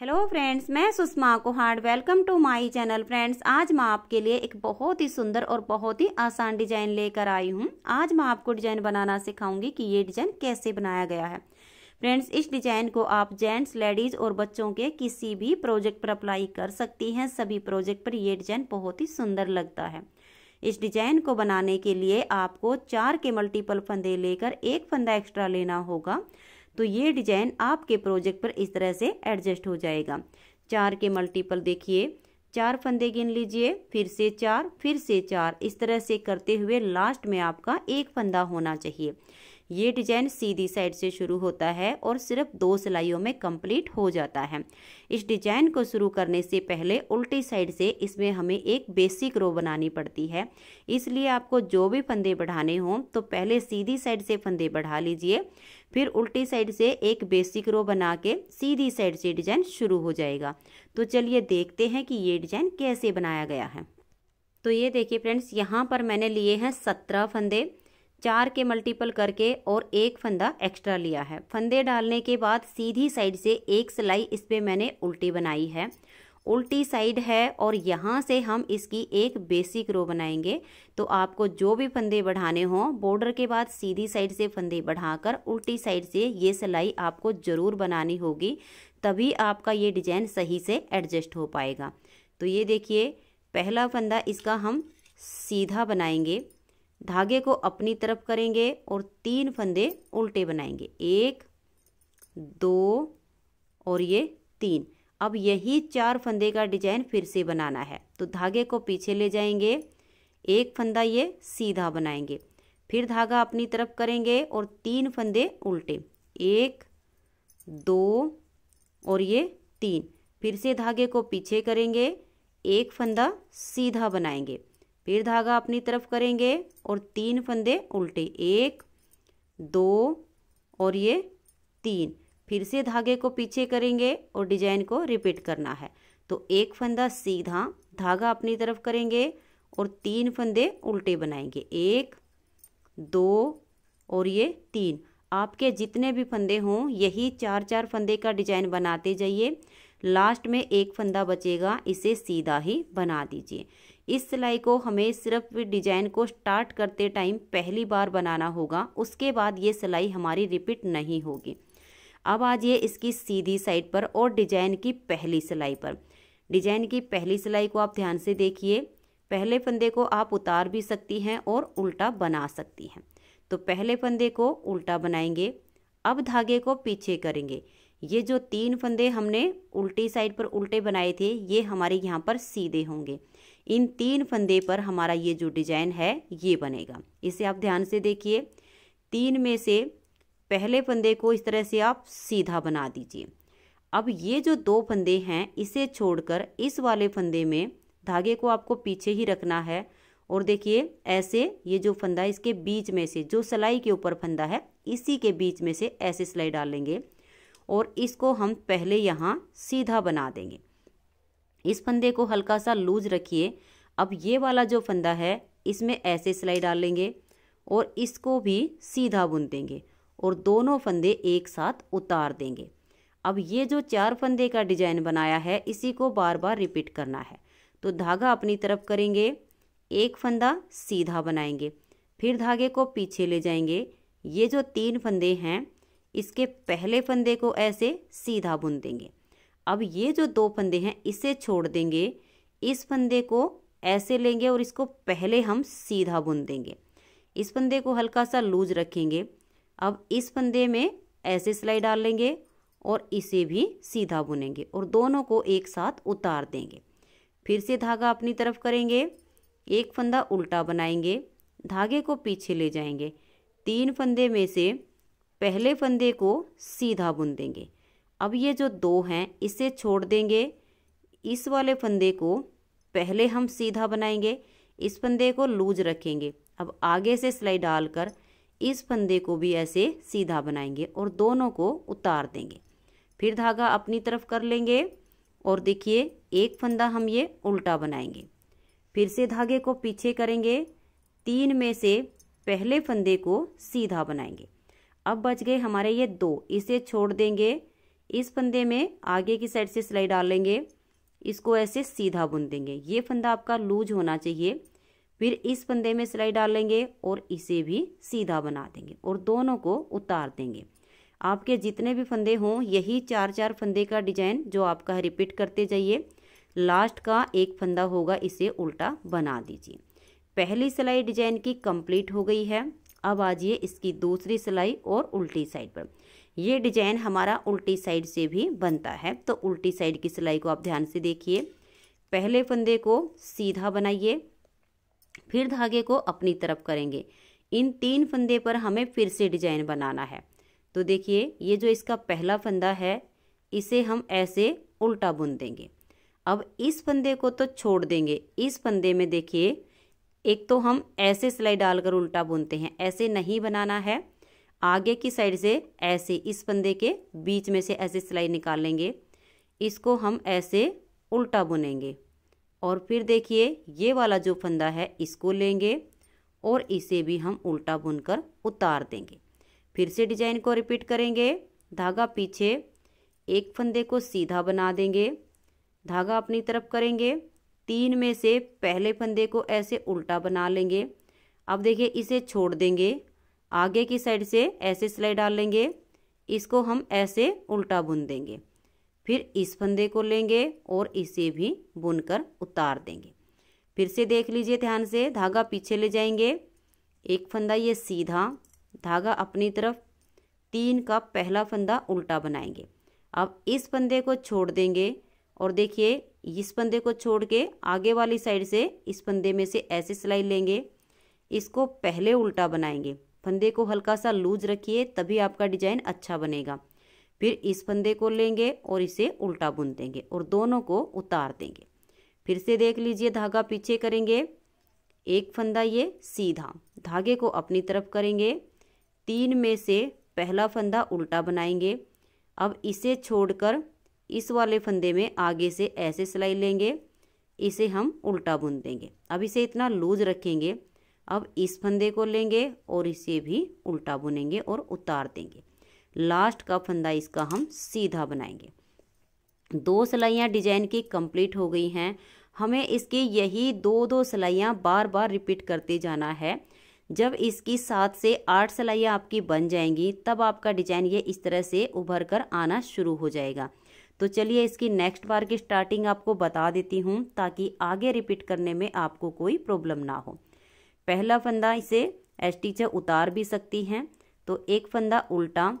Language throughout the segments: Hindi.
हेलो फ्रेंड्स मैं Sushma Kuhad welcome to my channel friends आज मैं आपके लिए एक बहुत ही सुंदर और बहुत ही आसान डिजाइन लेकर आई हूँ आज मैं आपको डिजाइन बनाना सिखाऊंगी कि ये डिजाइन कैसे बनाया गया है फ्रेंड्स इस डिजाइन को आप जेंट्स लेडीज और बच्चों के किसी भी प्रोजेक्ट पर अप्लाई कर सकती हैं सभी प्रोजेक्ट पर यह डिजाइन बहुत ही सुंदर लगता है इस डिजाइन को बनाने के लिए आपको चार के मल्टीपल फंदे लेकर एक फंदा एक्स्ट्रा लेना होगा तो ये डिजाइन आपके प्रोजेक्ट पर इस तरह से एडजस्ट हो जाएगा चार के मल्टीपल देखिए चार फंदे गिन लीजिए फिर से चार फिर से चार इस तरह से करते हुए लास्ट में आपका एक फंदा होना चाहिए ये डिजाइन सीधी साइड से शुरू होता है और सिर्फ दो सिलाइयों में कंप्लीट हो जाता है इस डिजाइन को शुरू करने से पहले उल्टी साइड से इसमें हमें एक बेसिक रो बनानी पड़ती है इसलिए आपको जो भी फंदे बढ़ाने हों तो पहले सीधी साइड से फंदे बढ़ा लीजिए फिर उल्टी साइड से एक बेसिक रो बना के सीधी साइड से डिजाइन शुरू हो जाएगा तो चलिए देखते हैं कि ये डिजाइन कैसे बनाया गया है तो ये देखिए फ्रेंड्स यहाँ पर मैंने लिए हैं सत्रह फंदे चार के मल्टीपल करके और एक फंदा एक्स्ट्रा लिया है फंदे डालने के बाद सीधी साइड से एक सिलाई इस पर मैंने उल्टी बनाई है उल्टी साइड है और यहाँ से हम इसकी एक बेसिक रो बनाएंगे तो आपको जो भी फंदे बढ़ाने हों बॉर्डर के बाद सीधी साइड से फंदे बढ़ाकर उल्टी साइड से ये सिलाई आपको ज़रूर बनानी होगी तभी आपका ये डिजाइन सही से एडजस्ट हो पाएगा तो ये देखिए पहला फंदा इसका हम सीधा बनाएंगे धागे को अपनी तरफ करेंगे और तीन फंदे उल्टे बनाएंगे एक दो और ये तीन अब यही चार फंदे का डिजाइन फिर से बनाना है तो धागे को पीछे ले जाएंगे एक फंदा ये सीधा बनाएंगे फिर धागा अपनी तरफ करेंगे और तीन फंदे उल्टे एक दो और ये तीन फिर से धागे को पीछे करेंगे एक फंदा सीधा बनाएंगे फिर धागा अपनी तरफ करेंगे और तीन फंदे उल्टे एक दो और ये तीन फिर से धागे को पीछे करेंगे और डिजाइन को रिपीट करना है तो एक फंदा सीधा धागा अपनी तरफ करेंगे और तीन फंदे उल्टे बनाएंगे एक दो और ये तीन आपके जितने भी फंदे हों यही चार चार फंदे का डिजाइन बनाते जाइए लास्ट में एक फंदा बचेगा इसे सीधा ही बना दीजिए इस सिलाई को हमें सिर्फ डिजाइन को स्टार्ट करते टाइम पहली बार बनाना होगा उसके बाद ये सिलाई हमारी रिपीट नहीं होगी अब आ जाइए इसकी सीधी साइड पर और डिजाइन की पहली सिलाई पर डिजाइन की पहली सिलाई को आप ध्यान से देखिए पहले फंदे को आप उतार भी सकती हैं और उल्टा बना सकती हैं तो पहले फंदे को उल्टा बनाएंगे अब धागे को पीछे करेंगे ये जो तीन फंदे हमने उल्टी साइड पर उल्टे बनाए थे ये हमारे यहाँ पर सीधे होंगे इन तीन फंदे पर हमारा ये जो डिजाइन है ये बनेगा इसे आप ध्यान से देखिए तीन में से पहले फंदे को इस तरह से आप सीधा बना दीजिए अब ये जो दो फंदे हैं इसे छोड़कर इस वाले फंदे में धागे को आपको पीछे ही रखना है और देखिए ऐसे ये जो फंदा है इसके बीच में से जो सिलाई के ऊपर फंदा है इसी के बीच में से ऐसे सिलाई डालेंगे और इसको हम पहले यहाँ सीधा बना देंगे इस फंदे को हल्का सा लूज रखिए अब ये वाला जो फंदा है इसमें ऐसे सिलाई डालेंगे और इसको भी सीधा बुन देंगे और दोनों फंदे एक साथ उतार देंगे अब ये जो चार फंदे का डिजाइन बनाया है इसी को बार बार रिपीट करना है तो धागा अपनी तरफ करेंगे एक फंदा सीधा बनाएंगे फिर धागे को पीछे ले जाएंगे ये जो तीन फंदे हैं इसके पहले फंदे को ऐसे सीधा बुन देंगे अब ये जो दो फंदे हैं इसे छोड़ देंगे इस फंदे को ऐसे लेंगे और इसको पहले हम सीधा बुन देंगे इस फंदे को हल्का सा लूज रखेंगे अब इस फंदे में ऐसे सिलाई डाल लेंगे और इसे भी सीधा बुनेंगे और दोनों को एक साथ उतार देंगे फिर से धागा अपनी तरफ करेंगे एक फंदा उल्टा बनाएंगे धागे को पीछे ले जाएंगे तीन फंदे में से पहले फंदे को सीधा बुन देंगे अब ये जो दो हैं इसे छोड़ देंगे इस वाले फंदे को पहले हम सीधा बनाएंगे इस फंदे को लूज रखेंगे अब आगे से सिलाई डालकर इस फंदे को भी ऐसे सीधा बनाएंगे और दोनों को उतार देंगे फिर धागा अपनी तरफ कर लेंगे और देखिए एक फंदा हम ये उल्टा बनाएंगे फिर से धागे को पीछे करेंगे तीन में से पहले फंदे को सीधा बनाएंगे अब बच गए हमारे ये दो इसे छोड़ देंगे इस फंदे में आगे की साइड से सिलाई डालेंगे इसको ऐसे सीधा बुन देंगे ये फंदा आपका लूज होना चाहिए फिर इस फंदे में सिलाई डालेंगे और इसे भी सीधा बना देंगे और दोनों को उतार देंगे आपके जितने भी फंदे हों यही चार चार फंदे का डिजाइन जो आपका रिपीट करते जाइए लास्ट का एक फंदा होगा इसे उल्टा बना दीजिए पहली सिलाई डिजाइन की कंप्लीट हो गई है अब आ जाइए इसकी दूसरी सिलाई और उल्टी साइड पर ये डिजाइन हमारा उल्टी साइड से भी बनता है तो उल्टी साइड की सिलाई को आप ध्यान से देखिए पहले फंदे को सीधा बनाइए फिर धागे को अपनी तरफ करेंगे इन तीन फंदे पर हमें फिर से डिजाइन बनाना है तो देखिए ये जो इसका पहला फंदा है इसे हम ऐसे उल्टा बुन देंगे अब इस फंदे को तो छोड़ देंगे इस फंदे में देखिए एक तो हम ऐसे सिलाई डालकर उल्टा बुनते हैं ऐसे नहीं बनाना है आगे की साइड से ऐसे इस फंदे के बीच में से ऐसे सिलाई निकाल लेंगे इसको हम ऐसे उल्टा बुनेंगे और फिर देखिए ये वाला जो फंदा है इसको लेंगे और इसे भी हम उल्टा बुनकर उतार देंगे फिर से डिजाइन को रिपीट करेंगे धागा पीछे एक फंदे को सीधा बना देंगे धागा अपनी तरफ करेंगे तीन में से पहले फंदे को ऐसे उल्टा बना लेंगे अब देखिए इसे छोड़ देंगे आगे की साइड से ऐसे सिलाई डाल लेंगे इसको हम ऐसे उल्टा बुन देंगे फिर इस फंदे को लेंगे और इसे भी बुनकर उतार देंगे फिर से देख लीजिए ध्यान से धागा पीछे ले जाएंगे एक फंदा ये सीधा धागा अपनी तरफ तीन का पहला फंदा उल्टा बनाएंगे अब इस फंदे को छोड़ देंगे और देखिए इस फंदे को छोड़ के आगे वाली साइड से इस फंदे में से ऐसे सिलाई लेंगे इसको पहले उल्टा बनाएंगे फंदे को हल्का सा लूज रखिए तभी आपका डिजाइन अच्छा बनेगा फिर इस फंदे को लेंगे और इसे उल्टा बुन देंगे और दोनों को उतार देंगे फिर से देख लीजिए धागा पीछे करेंगे एक फंदा ये सीधा धागे को अपनी तरफ करेंगे तीन में से पहला फंदा उल्टा बनाएंगे अब इसे छोड़कर इस वाले फंदे में आगे से ऐसे सिलाई लेंगे इसे हम उल्टा बुन देंगे अब इसे इतना लूज रखेंगे अब इस फंदे को लेंगे और इसे भी उल्टा बुनेंगे और उतार देंगे लास्ट का फंदा इसका हम सीधा बनाएंगे दो सिलाइयाँ डिजाइन की कंप्लीट हो गई हैं हमें इसकी यही दो दो सिलाइयाँ बार बार रिपीट करते जाना है जब इसकी सात से आठ सिलाइयाँ आपकी बन जाएंगी तब आपका डिजाइन ये इस तरह से उभर कर आना शुरू हो जाएगा तो चलिए इसकी नेक्स्ट बार की स्टार्टिंग आपको बता देती हूँ ताकि आगे रिपीट करने में आपको कोई प्रॉब्लम ना हो पहला फंदा इसे एस टीचर उतार भी सकती हैं तो एक फंदा उल्टा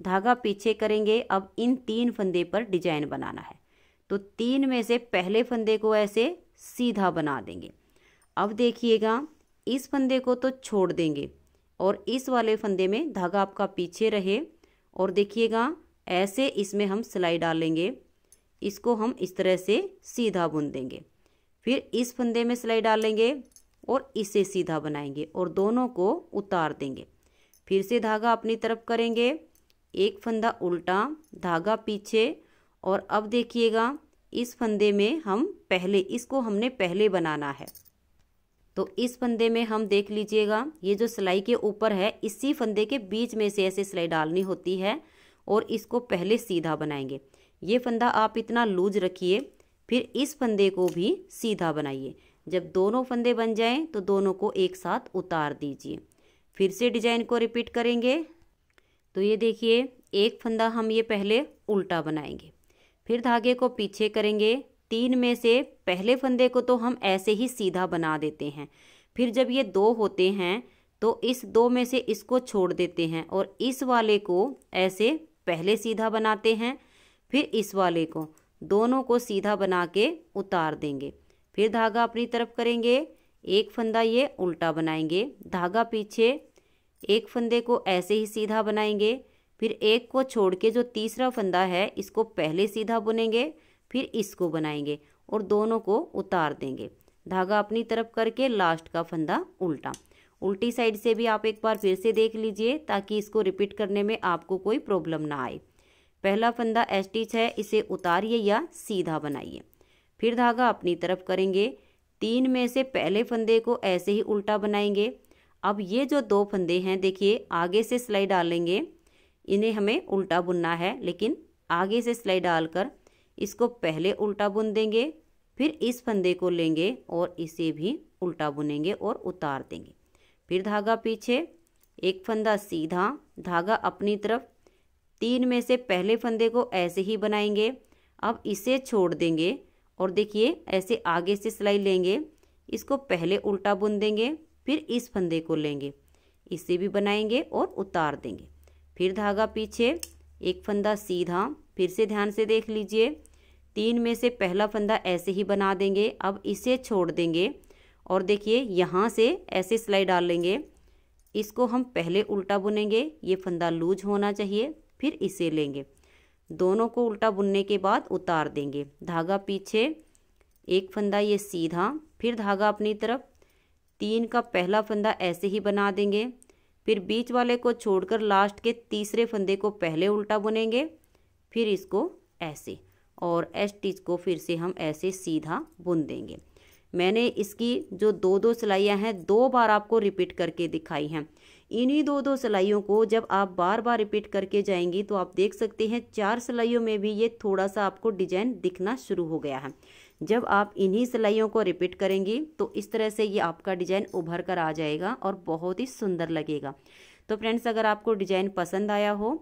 धागा पीछे करेंगे अब इन तीन फंदे पर डिजाइन बनाना है तो तीन में से पहले फंदे को ऐसे सीधा बना देंगे अब देखिएगा इस फंदे को तो छोड़ देंगे और इस वाले फंदे में धागा आपका पीछे रहे और देखिएगा ऐसे इसमें हम सिलाई डालेंगे इसको हम इस तरह से सीधा बुन देंगे फिर इस फंदे में सिलाई डालेंगे और इसे सीधा बनाएंगे और दोनों को उतार देंगे फिर से धागा अपनी तरफ करेंगे एक फंदा उल्टा धागा पीछे और अब देखिएगा इस फंदे में हम पहले इसको हमने पहले बनाना है तो इस फंदे में हम देख लीजिएगा ये जो सिलाई के ऊपर है इसी फंदे के बीच में से ऐसे सिलाई डालनी होती है और इसको पहले सीधा बनाएंगे ये फंदा आप इतना लूज रखिए फिर इस फंदे को भी सीधा बनाइए जब दोनों फंदे बन जाएं तो दोनों को एक साथ उतार दीजिए फिर से डिजाइन को रिपीट करेंगे तो ये देखिए एक फंदा हम ये पहले उल्टा बनाएंगे फिर धागे को पीछे करेंगे तीन में से पहले फंदे को तो हम ऐसे ही सीधा बना देते हैं फिर जब ये दो होते हैं तो इस दो में से इसको छोड़ देते हैं और इस वाले को ऐसे पहले सीधा बनाते हैं फिर इस वाले को दोनों को सीधा बना के उतार देंगे फिर धागा अपनी तरफ करेंगे एक फंदा ये उल्टा बनाएंगे धागा पीछे एक फंदे को ऐसे ही सीधा बनाएंगे फिर एक को छोड़ के जो तीसरा फंदा है इसको पहले सीधा बुनेंगे फिर इसको बनाएंगे और दोनों को उतार देंगे धागा अपनी तरफ करके लास्ट का फंदा उल्टा उल्टी साइड से भी आप एक बार फिर से देख लीजिए ताकि इसको रिपीट करने में आपको कोई प्रॉब्लम ना आए पहला फंदा एस्टिच है इसे उतारिए या सीधा बनाइए फिर धागा अपनी तरफ करेंगे तीन में से पहले फंदे को ऐसे ही उल्टा बनाएंगे अब ये जो दो फंदे हैं देखिए आगे से सिलाई डालेंगे इन्हें हमें उल्टा बुनना है लेकिन आगे से सिलाई डालकर इसको पहले उल्टा बुन देंगे फिर इस फंदे को लेंगे और इसे भी उल्टा बुनेंगे और उतार देंगे फिर धागा पीछे एक फंदा सीधा धागा अपनी तरफ तीन में से पहले फंदे को ऐसे ही बनाएंगे अब इसे छोड़ देंगे और देखिए ऐसे आगे से सिलाई लेंगे इसको पहले उल्टा बुन देंगे फिर इस फंदे को लेंगे इसे भी बनाएंगे और उतार देंगे फिर धागा पीछे एक फंदा सीधा फिर से ध्यान से देख लीजिए तीन में से पहला फंदा ऐसे ही बना देंगे अब इसे छोड़ देंगे और देखिए यहाँ से ऐसे सिलाई डाल लेंगे इसको हम पहले उल्टा बुनेंगे ये फंदा लूज होना चाहिए फिर इसे लेंगे दोनों को उल्टा बुनने के बाद उतार देंगे धागा पीछे एक फंदा ये सीधा फिर धागा अपनी तरफ तीन का पहला फंदा ऐसे ही बना देंगे फिर बीच वाले को छोड़कर लास्ट के तीसरे फंदे को पहले उल्टा बुनेंगे फिर इसको ऐसे और टीच को फिर से हम ऐसे सीधा बुन देंगे मैंने इसकी जो दो दो सिलाइयाँ हैं दो बार आपको रिपीट करके दिखाई हैं इन्हीं दो दो सिलाइयों को जब आप बार बार रिपीट करके जाएंगी तो आप देख सकते हैं चार सिलाइयों में भी ये थोड़ा सा आपको डिजाइन दिखना शुरू हो गया है जब आप इन्हीं सिलाइयों को रिपीट करेंगी तो इस तरह से ये आपका डिज़ाइन उभर कर आ जाएगा और बहुत ही सुंदर लगेगा तो फ्रेंड्स अगर आपको डिज़ाइन पसंद आया हो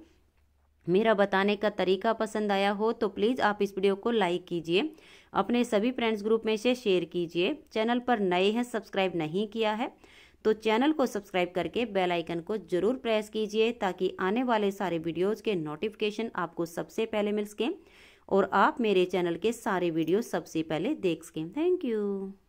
मेरा बताने का तरीका पसंद आया हो तो प्लीज़ आप इस वीडियो को लाइक कीजिए अपने सभी फ्रेंड्स ग्रुप में से शेयर कीजिए चैनल पर नए हैं सब्सक्राइब नहीं किया है तो चैनल को सब्सक्राइब करके बेल आइकन को जरूर प्रेस कीजिए ताकि आने वाले सारे वीडियोज़ के नोटिफिकेशन आपको सबसे पहले मिल सकें और आप मेरे चैनल के सारे वीडियो सबसे पहले देख सकें थैंक यू